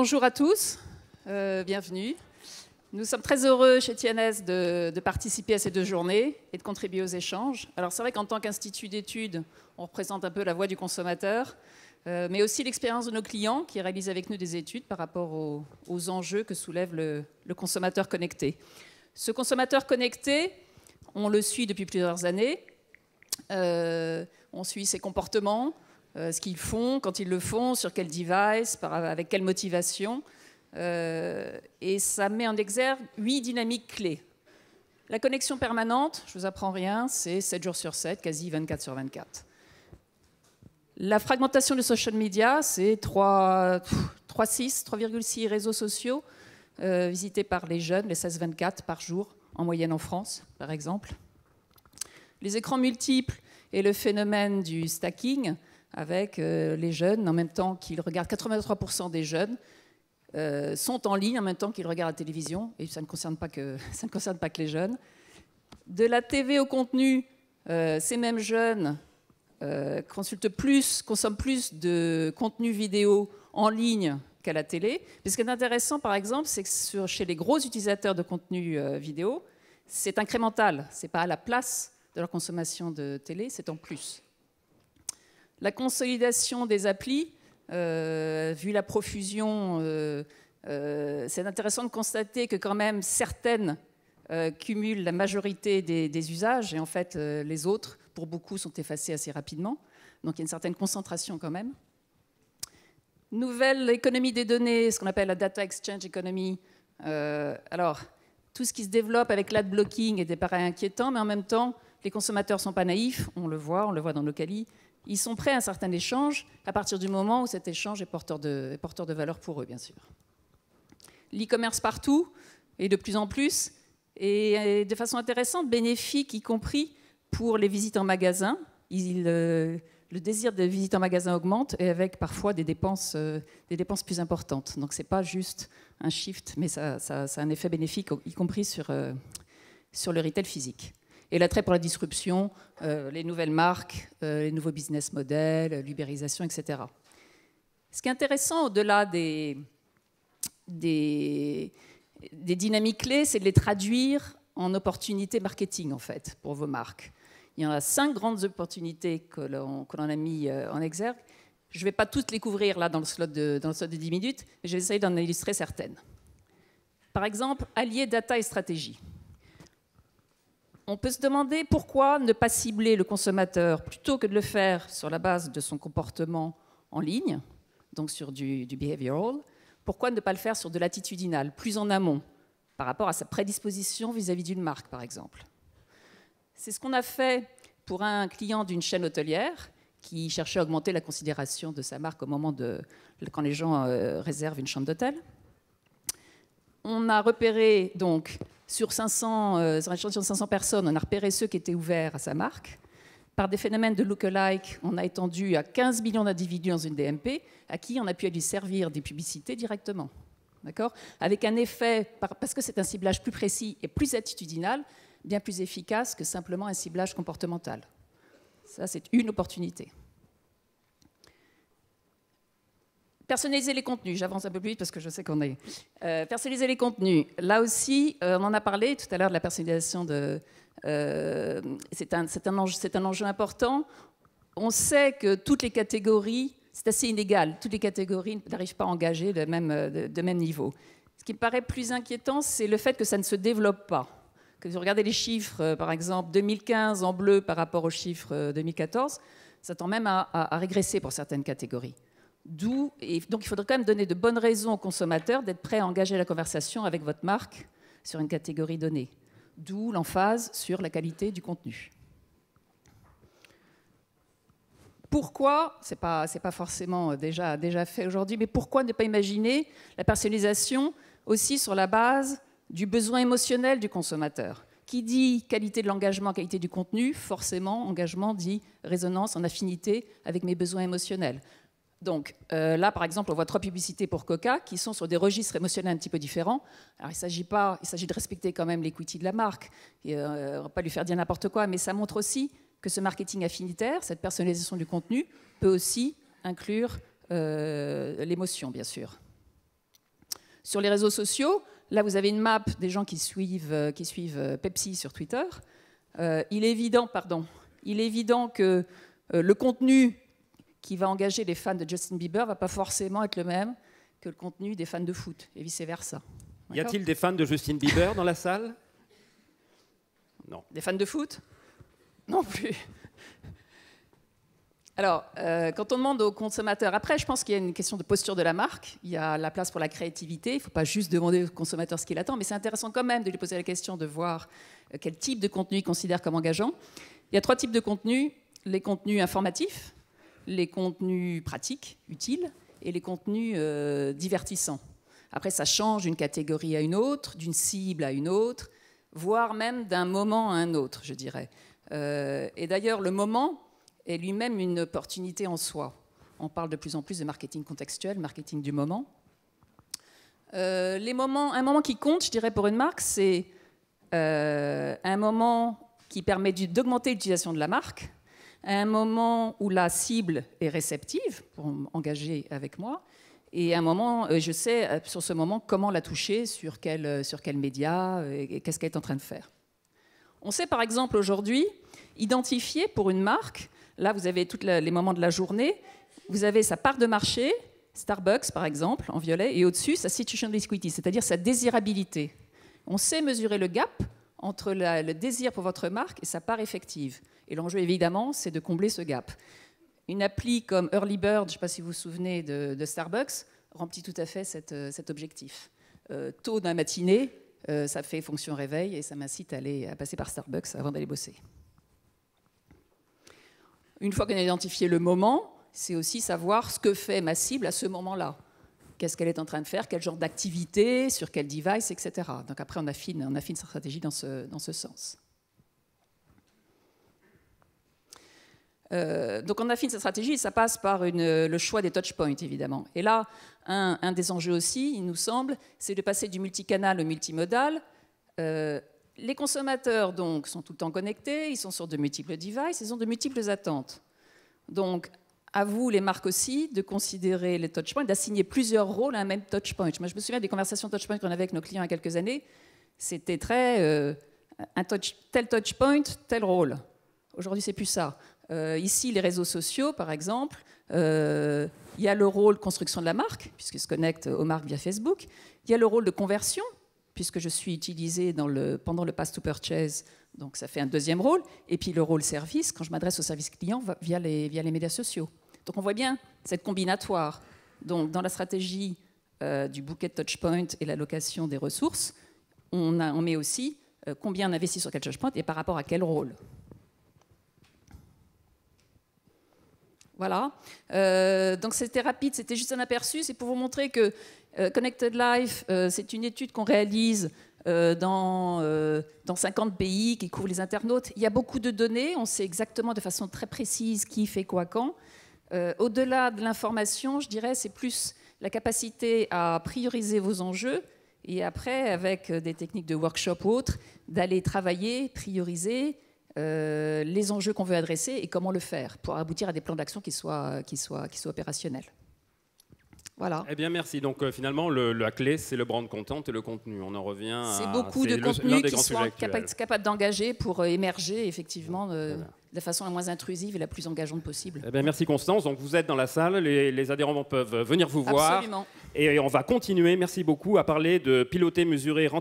Bonjour à tous, euh, bienvenue. Nous sommes très heureux chez TNS de, participer à ces deux journées et de contribuer aux échanges. Alors c'est vrai qu'en tant qu'institut d'études, on représente un peu la voix du consommateur, euh, mais aussi l'expérience de nos clients qui réalisent avec nous des études par rapport aux, enjeux que soulève le, consommateur connecté. Ce consommateur connecté, on le suit depuis plusieurs années. Euh, on suit ses comportements, euh, ce qu'ils font, quand ils le font, sur quel device, avec quelle motivation. Euh, et ça met en exergue huit dynamiques clés. La connexion permanente, je ne vous apprends rien, c'est 7 jours sur 7, quasi 24 sur 24. La fragmentation de social media, c'est 3,6 3,6 réseaux sociaux euh, visités par les jeunes, les 16-24 par jour, en moyenne en France, par exemple. Les écrans multiples et le phénomène du stacking, avec euh, les jeunes, en même temps qu'ils regardent, 83% des jeunes euh, sont en ligne en même temps qu'ils regardent la télévision, et ça ne concerne pas que, ça ne concerne pas que les jeunes. De la TV au contenu, euh, ces mêmes jeunes consultent plus, consomment plus de contenu vidéo en ligne qu'à la télé. ce qui est intéressant, par exemple, c'est que chez les gros utilisateurs de contenu vidéo, c'est incrémental, c'est pas à la place de leur consommation de télé, c'est en plus. La consolidation des applis, euh, vu la profusion, euh, euh, c'est intéressant de constater que quand même certaines cumulent la majorité des, usages et en fait les autres, pour beaucoup, sont effacées assez rapidement. Donc il y a une certaine concentration quand même. Nouvelle économie des données, ce qu'on appelle la data exchange economy. alors, tout ce qui se développe avec l'ad blocking est des inquiétant, mais en même temps, les consommateurs ne sont pas naïfs, on le voit, on le voit dans nos ils sont prêts à un certain échange à partir du moment où cet échange est porteur de, valeur pour eux, bien sûr. L'e-commerce partout, et de plus en plus, et de façon intéressante, bénéfique, y compris pour les visites en magasin. Euh, le désir de visite en magasin augmente et avec parfois des dépenses, euh, plus importantes. Donc ce n'est pas juste un shift, mais ça, a un effet bénéfique, y compris sur euh, le retail physique et l'attrait pour la disruption, euh, les nouvelles marques, euh, les nouveaux business models, l'ubérisation, etc. Ce qui est intéressant au-delà des, des, dynamiques clés, c'est de les traduire en opportunités marketing, en fait, pour vos marques. Il y en a cinq grandes opportunités que l'on a mis euh, en exergue. Je ne vais pas toutes les couvrir là dans le slot de, dans le slot de 10 minutes, mais je vais essayer d'en illustrer certaines. Par exemple, allier data et stratégie. On peut se demander pourquoi ne pas cibler le consommateur plutôt que de le faire sur la base de son comportement en ligne, donc sur du, behavioral. Pourquoi ne pas le faire sur de l'attitudinal, plus en amont, par rapport à sa prédisposition vis-à-vis d'une marque, par exemple C'est ce qu'on a fait pour un client d'une chaîne hôtelière qui cherchait à augmenter la considération de sa marque au moment de quand les gens euh, réservent une chambre d'hôtel. On a repéré donc sur, 500, euh, sur échantillon de 500 personnes, on a repéré ceux qui étaient ouverts à sa marque. Par des phénomènes de look-alike, on a étendu à 15 millions d'individus dans une DMP, à qui on a pu lui servir des publicités directement. Avec un effet, parce que c'est un ciblage plus précis et plus attitudinal, bien plus efficace que simplement un ciblage comportemental. Ça, c'est une opportunité. Personnaliser les contenus, j'avance un peu plus vite parce que je sais qu'on est. Euh, personnaliser les contenus, là aussi, euh, on en a parlé tout à l'heure de la personnalisation de. Euh, c'est un, enjeu, important. On sait que toutes les catégories, c'est assez inégal, toutes les catégories n'arrivent pas à engager de, même niveau. Ce qui me paraît plus inquiétant, c'est le fait que ça ne se développe pas. Que vous regardez les chiffres, par exemple, 2015 en bleu par rapport aux chiffres 2014, ça tend même à régresser pour certaines catégories. D'où, et donc il faudrait quand même donner de bonnes raisons aux consommateurs d'être prêts à engager la conversation avec votre marque sur une catégorie donnée. D'où l'emphase sur la qualité du contenu. Pourquoi, ce n'est pas, forcément euh, déjà, déjà fait aujourd'hui, mais pourquoi ne pas imaginer la personnalisation aussi sur la base du besoin émotionnel du consommateur Qui dit qualité de l'engagement, qualité du contenu, forcément, engagement dit résonance en affinité avec mes besoins émotionnels. Donc euh, là, par exemple, on voit trois publicités pour Coca qui sont sur des registres émotionnels un petit peu différents. Alors il s'agit pas, il s'agit de respecter quand même l'equity de la marque. Euh, va pas lui faire dire n'importe quoi, mais ça montre aussi que ce marketing affinitaire, cette personnalisation du contenu, peut aussi inclure euh, l'émotion, bien sûr. Sur les réseaux sociaux, là vous avez une map des gens qui suivent, qui suivent Pepsi sur Twitter. il est évident, pardon, il est évident que le contenu qui va engager les fans de Justin Bieber va pas forcément être le même que le contenu des fans de foot et vice-versa. Y a-t-il des fans de Justin Bieber dans la salle Non. Des fans de foot Non plus. Alors, euh, quand on demande aux consommateurs, après, je pense qu'il y a une question de posture de la marque, il y a la place pour la créativité, il ne faut pas juste demander aux consommateurs ce qu'il attendent, mais c'est intéressant quand même de lui poser la question, de voir euh, quel type de contenu il considère comme engageant. Il y a trois types de contenus, les contenus informatifs, les contenus pratiques, utiles, et les contenus euh, divertissants. Après, ça change d'une catégorie à une autre, d'une cible à une autre, voire même d'un moment à un autre, je dirais. Euh, et d'ailleurs, le moment est lui-même une opportunité en soi. On parle de plus en plus de marketing contextuel, marketing du moment. Euh, les moments, un moment qui compte, je dirais, pour une marque, c'est un moment qui permet d'augmenter l'utilisation de la marque, à un moment où la cible est réceptive, pour engager avec moi, et à un moment, euh, je sais euh, sur ce moment comment la toucher, sur quel, euh, sur quel média, et qu'est-ce qu'elle est en train de faire. On sait par exemple aujourd'hui identifier pour une marque, là vous avez tous les moments de la journée, vous avez sa part de marché, Starbucks par exemple, en violet, et au-dessus sa situation de liquidity, c'est-à-dire sa désirabilité. On sait mesurer le gap entre le désir pour votre marque et sa part effective. Et l'enjeu, évidemment, c'est de combler ce gap. Une appli comme Early Bird, je ne sais pas si vous vous souvenez de, Starbucks, remplit tout à fait euh, cet objectif. Euh, tôt la matinée, euh, ça fait fonction réveil et ça m'incite à, aller, à passer par Starbucks avant d'aller bosser. Une fois qu'on a identifié le moment, c'est aussi savoir ce que fait ma cible à ce moment-là. Qu'est-ce qu'elle est en train de faire, quel genre d'activité, sur quel device, etc. Donc après, on affine, on sa stratégie dans ce sens. Euh, donc on affine sa stratégie et ça passe par le choix des touchpoints, évidemment. Et là, un, des enjeux aussi, il nous semble, c'est de passer du multicanal au multimodal. Euh, les consommateurs, donc, sont tout le temps connectés, ils sont sur de multiples devices, ils ont de multiples attentes. Donc, à vous, les marques aussi, de considérer les touchpoints, d'assigner plusieurs rôles à un même touchpoint. Moi, je me souviens des conversations touchpoint qu'on avait avec nos clients il y a quelques années. C'était très... Euh, un touch, tel touchpoint, tel rôle. Aujourd'hui, c'est plus ça. Euh, ici, les réseaux sociaux, par exemple, euh, il y a le rôle construction de la marque, puisqu'ils se connecte aux marques via Facebook. Il y a le rôle de conversion, puisque je suis utilisé dans le, pendant le pass to purchase, donc ça fait un deuxième rôle. Et puis le rôle service, quand je m'adresse au service client via les, via les médias sociaux. Donc on voit bien cette combinatoire. Donc dans la stratégie euh, du bouquet Touchpoint et l'allocation des ressources, on, on met aussi combien on investit sur quel touchpoint et par rapport à quel rôle. Voilà. Euh, donc c'était rapide, c'était juste un aperçu. C'est pour vous montrer que euh, Connected Life, euh, c'est une étude qu'on réalise dans, dans 50 pays qui couvre les internautes. Il y a beaucoup de données, on sait exactement de façon très précise qui fait quoi quand. Au-delà de l'information, je dirais, c'est plus la capacité à prioriser vos enjeux et après, avec des techniques de workshop ou autres, d'aller travailler, prioriser, euh, les enjeux qu'on veut adresser et comment le faire pour aboutir à des plans d'action qui soient, euh, qui, soient, qui soient opérationnels. Voilà. Eh bien, merci. Donc, euh, finalement, la clé, c'est le brand content et le contenu. On en revient C'est beaucoup de contenu qui soit capable, d'engager pour émerger, effectivement, de la façon la moins intrusive et la plus engageante possible. Eh bien, merci, Constance. Donc, vous êtes dans la salle. Les, les adhérents peuvent venir vous voir. Absolument. Et on va continuer, merci beaucoup, à parler de piloter, mesurer, rentrer.